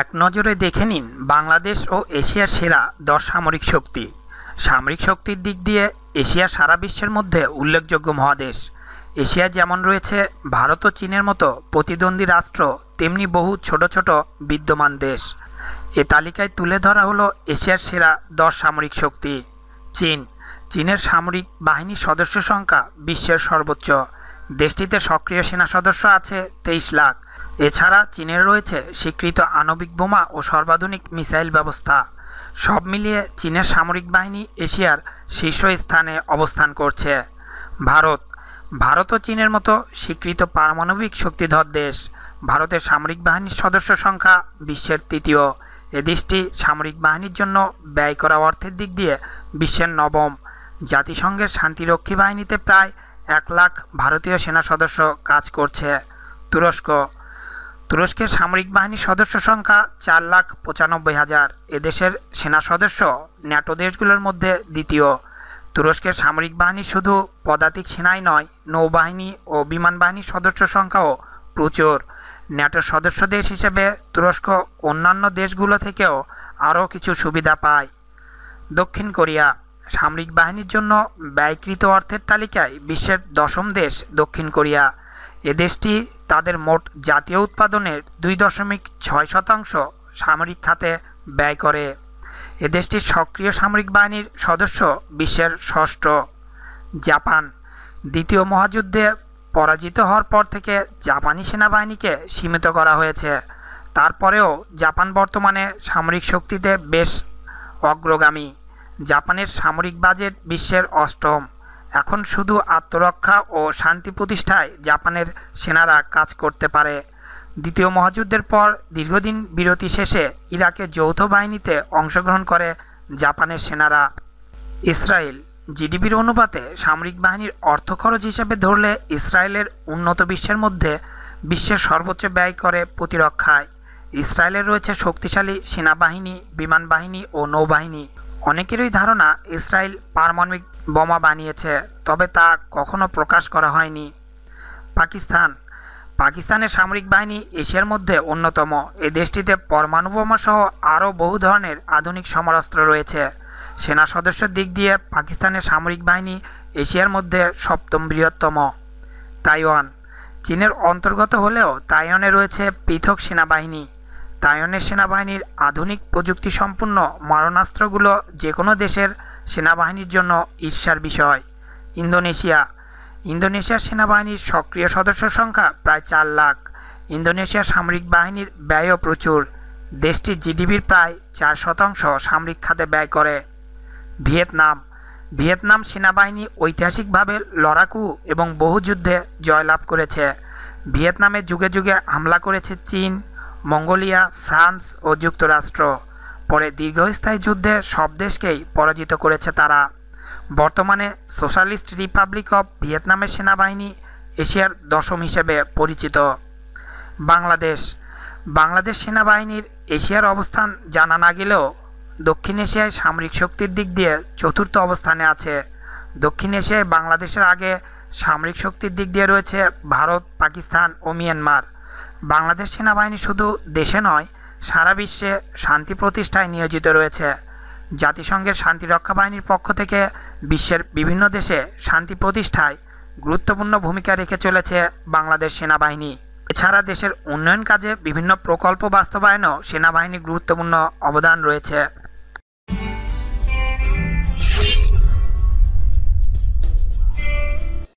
এক নজরে দেখে নিন বাংলাদেশ ও এশিয়ার সেরা দশ সামরিক শক্তি সামরিক শক্তির দিক দিয়ে এশিয়া সারা বিশ্বের মধ্যে উল্লেখযোগ্য মহাদেশ এশিয়া যেমন রয়েছে ভারত ও চীনের মতো প্রতিদ্বন্দ্বী রাষ্ট্র তেমনি বহু ছোট ছোট বিদ্যমান দেশ এ তালিকায় তুলে ধরা হলো এশিয়ার সেরা দশ সামরিক শক্তি চীন চীনের সামরিক বাহিনীর সদস্য সংখ্যা বিশ্বের সর্বোচ্চ দেশটিতে সক্রিয় সেনা সদস্য আছে তেইশ লাখ এছাড়া চীনের রয়েছে স্বীকৃত আণবিক বোমা ও সর্বাধুনিক মিসাইল ব্যবস্থা সব মিলিয়ে চীনের সামরিক বাহিনী এশিয়ার শীর্ষস্থানে অবস্থান করছে ভারত ভারত ও চীনের মতো স্বীকৃত পারমাণবিক শক্তিধর দেশ ভারতের সামরিক বাহিনীর সদস্য সংখ্যা বিশ্বের তৃতীয় এ দেশটি সামরিক বাহিনীর জন্য ব্যয় করা অর্থের দিক দিয়ে বিশ্বের নবম জাতিসংঘের শান্তিরক্ষী বাহিনীতে প্রায় এক লাখ ভারতীয় সেনা সদস্য কাজ করছে তুরস্ক তুরস্কের সামরিক বাহিনীর সদস্য সংখ্যা চার লাখ পঁচানব্বই হাজার এদেশের সেনা সদস্য ন্যাটো দেশগুলোর মধ্যে দ্বিতীয় তুরস্কের সামরিক বাহিনী শুধু পদাতিক সেনাই নয় নৌবাহিনী ও বিমান বাহিনীর সদস্য সংখ্যাও প্রচুর ন্যাটোর সদস্য দেশ হিসেবে তুরস্ক অন্যান্য দেশগুলো থেকেও আরও কিছু সুবিধা পায় দক্ষিণ কোরিয়া সামরিক বাহিনীর জন্য ব্যয়কৃত অর্থের তালিকায় বিশ্বের দশম দেশ দক্ষিণ কোরিয়া এ দেশটি তাদের মোট জাতীয় উৎপাদনের দুই দশমিক ছয় শতাংশ সামরিক খাতে ব্যয় করে এ দেশটির সক্রিয় সামরিক বাহিনীর সদস্য বিশ্বের ষষ্ঠ জাপান দ্বিতীয় মহাযুদ্ধে পরাজিত হওয়ার পর থেকে জাপানি সেনাবাহিনীকে সীমিত করা হয়েছে তারপরেও জাপান বর্তমানে সামরিক শক্তিতে বেশ অগ্রগামী জাপানের সামরিক বাজেট বিশ্বের অষ্টম এখন শুধু আত্মরক্ষা ও শান্তি প্রতিষ্ঠায় জাপানের সেনারা কাজ করতে পারে দ্বিতীয় মহাযুদ্ধের পর দীর্ঘদিন বিরতি শেষে ইরাকে যৌথ বাহিনীতে অংশগ্রহণ করে জাপানের সেনারা ইসরায়েল জিডিপির অনুপাতে সামরিক বাহিনীর অর্থ খরচ হিসেবে ধরলে ইসরায়েলের উন্নত বিশ্বের মধ্যে বিশ্বের সর্বোচ্চ ব্যয় করে প্রতিরক্ষায় ইসরায়েলের রয়েছে শক্তিশালী সেনাবাহিনী বিমান বাহিনী ও নৌবাহিনী অনেকেরই ধারণা ইসরায়েল পারমাণবিক বোমা বানিয়েছে তবে তা কখনো প্রকাশ করা হয়নি পাকিস্তান পাকিস্তানের সামরিক বাহিনী এশিয়ার মধ্যে অন্যতম এ দেশটিতে পরমাণু বোমা সহ আরও বহু ধরনের আধুনিক সমরাস্ত্র রয়েছে সেনা সদস্যের দিক দিয়ে পাকিস্তানের সামরিক বাহিনী এশিয়ার মধ্যে সপ্তম বৃহত্তম তাইওয়ান চীনের অন্তর্গত হলেও তাইওয়ানে রয়েছে পৃথক সেনাবাহিনী তাইওয়ানের সেনাবাহিনীর আধুনিক প্রযুক্তি সম্পূর্ণ মারণাস্ত্রগুলো যে কোনো দেশের সেনাবাহিনীর জন্য ঈর্ষার বিষয় ইন্দোনেশিয়া ইন্দোনেশিয়ার সেনাবাহিনীর সক্রিয় সদস্য সংখ্যা প্রায় চার লাখ ইন্দোনেশিয়ার সামরিক বাহিনীর ব্যয়ও প্রচুর দেশটির জিডিপির প্রায় চার শতাংশ সামরিক খাতে ব্যয় করে ভিয়েতনাম ভিয়েতনাম সেনাবাহিনী ঐতিহাসিকভাবে লড়াকু এবং বহু যুদ্ধে জয়লাভ করেছে ভিয়েতনামে যুগে যুগে হামলা করেছে চীন মঙ্গোলিয়া ফ্রান্স ও যুক্তরাষ্ট্র পরে দীর্ঘস্থায়ী যুদ্ধে সব দেশকেই পরাজিত করেছে তারা বর্তমানে সোশ্যালিস্ট রিপাবলিক অব ভিয়েতনামের সেনাবাহিনী এশিয়ার দশম হিসেবে পরিচিত বাংলাদেশ বাংলাদেশ সেনাবাহিনীর এশিয়ার অবস্থান জানা না গেলেও দক্ষিণ এশিয়ায় সামরিক শক্তির দিক দিয়ে চতুর্থ অবস্থানে আছে দক্ষিণ এশিয়ায় বাংলাদেশের আগে সামরিক শক্তির দিক দিয়ে রয়েছে ভারত পাকিস্তান ও মিয়ানমার বাংলাদেশ সেনাবাহিনী শুধু দেশে নয় সারা বিশ্বে শান্তি প্রতিষ্ঠায় নিয়োজিত রয়েছে জাতিসংঘের শান্তিরক্ষা বাহিনীর পক্ষ থেকে বিশ্বের বিভিন্ন দেশে শান্তি প্রতিষ্ঠায় গুরুত্বপূর্ণ ভূমিকা রেখে চলেছে বাংলাদেশ সেনাবাহিনী এছাড়া দেশের উন্নয়ন কাজে বিভিন্ন প্রকল্প বাস্তবায়নেও সেনাবাহিনীর গুরুত্বপূর্ণ অবদান রয়েছে